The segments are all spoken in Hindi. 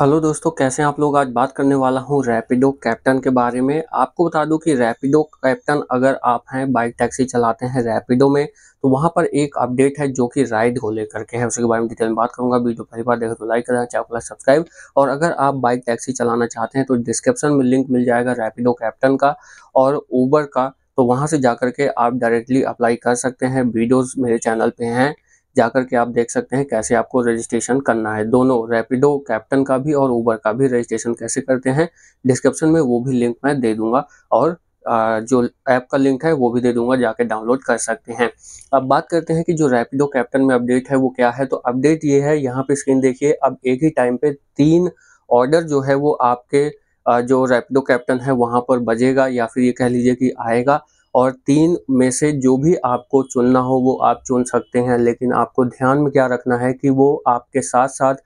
हेलो दोस्तों कैसे आप लोग आज बात करने वाला हूँ रैपिडो कैप्टन के बारे में आपको बता दूं कि रैपिडो कैप्टन अगर आप हैं बाइक टैक्सी चलाते हैं रैपिडो में तो वहाँ पर एक अपडेट है जो कि राइड को लेकर के है उसके बारे में डिटेल में बात करूँगा वीडियो पहली बार देखें तो लाइक करें चैनल सब्सक्राइब और अगर आप बाइक टैक्सी चलाना चाहते हैं तो डिस्क्रिप्शन में लिंक मिल जाएगा रैपिडो कैप्टन का और ऊबर का तो वहाँ से जा के आप डायरेक्टली अप्लाई कर सकते हैं वीडियोज़ मेरे चैनल पर हैं जाकर के आप देख सकते हैं कैसे आपको रजिस्ट्रेशन करना है दोनों रैपिडो कैप्टन का भी और ऊबर का भी रजिस्ट्रेशन कैसे करते हैं डिस्क्रिप्शन में वो भी लिंक मैं दे दूंगा और जो ऐप का लिंक है वो भी दे दूंगा जाके डाउनलोड कर सकते हैं अब बात करते हैं कि जो रैपिडो कैप्टन में अपडेट है वो क्या है तो अपडेट ये है यहाँ पे स्क्रीन देखिए अब एक ही टाइम पे तीन ऑर्डर जो है वो आपके जो रैपिडो कैप्टन है वहाँ पर बजेगा या फिर ये कह लीजिए कि आएगा और तीन में से जो भी आपको चुनना हो वो आप चुन सकते हैं लेकिन आपको ध्यान में क्या रखना है कि वो आपके साथ साथ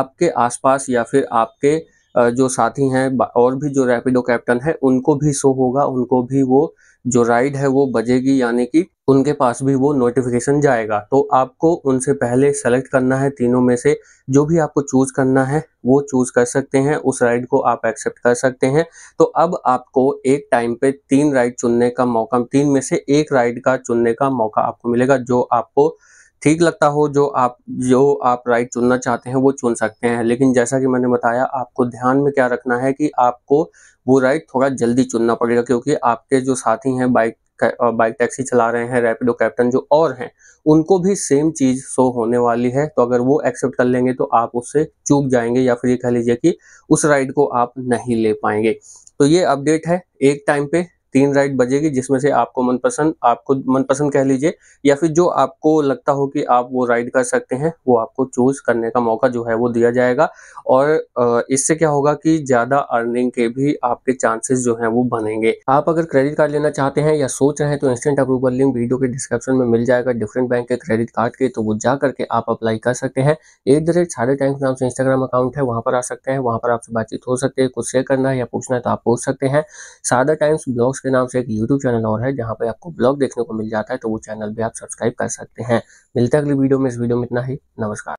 आपके आसपास या फिर आपके जो साथी हैं और भी जो रैपिडो कैप्टन है उनको भी शो होगा उनको भी वो जो राइड है वो बजेगी यानी कि उनके पास भी वो नोटिफिकेशन जाएगा तो आपको उनसे पहले सेलेक्ट करना है तीनों में से जो भी आपको चूज करना है वो चूज कर सकते हैं उस राइड को आप एक्सेप्ट कर सकते हैं तो अब आपको एक टाइम पे तीन राइड चुनने का मौका तीन में से एक राइड का चुनने का मौका आपको मिलेगा जो आपको ठीक लगता हो जो आप जो आप राइड चुनना चाहते हैं वो चुन सकते हैं लेकिन जैसा कि मैंने बताया आपको ध्यान में क्या रखना है कि आपको वो राइड थोड़ा जल्दी चुनना पड़ेगा क्योंकि आपके जो साथी हैं बाइक बाइक टैक्सी चला रहे हैं रैपिडो कैप्टन जो और हैं उनको भी सेम चीज़ शो होने वाली है तो अगर वो एक्सेप्ट कर लेंगे तो आप उससे चूक जाएंगे या फिर ये कह लीजिए कि उस राइड को आप नहीं ले पाएंगे तो ये अपडेट है एक टाइम पे तीन राइड बजेगी जिसमें से आपको मनपसंद आपको मनपसंद कह लीजिए या फिर जो आपको लगता हो कि आप वो राइड कर सकते हैं वो आपको चूज करने का मौका जो है वो दिया जाएगा और इससे क्या होगा कि ज्यादा अर्निंग के भी आपके चांसेस जो है वो बनेंगे आप अगर क्रेडिट कार्ड लेना चाहते हैं या सोच रहे हैं तो इंस्टेंट अप्रूवल लिंक वीडियो के डिस्क्रिप्शन में मिल जाएगा डिफरेंट बैंक के क्रेडिट कार्ड के तो वो जा करके आप अप्लाई कर सकते हैं एट दर एक साढ़े टाइम्स नाम से इंस्टाग्राम अकाउंट है वहां पर आ सकते हैं वहां पर आपसे बातचीत हो सकते हैं कुछ शेयर करना है या पूछना है तो आप पूछ सकते हैं सादा टाइम्स ब्लॉग्स के नाम से एक यूट्यूब चैनल और है जहाँ पे आपको ब्लॉग देखने को मिल जाता है तो वो चैनल भी आप सब्सक्राइब कर सकते हैं मिलते हैं अगली वीडियो में इस वीडियो में इतना ही नमस्कार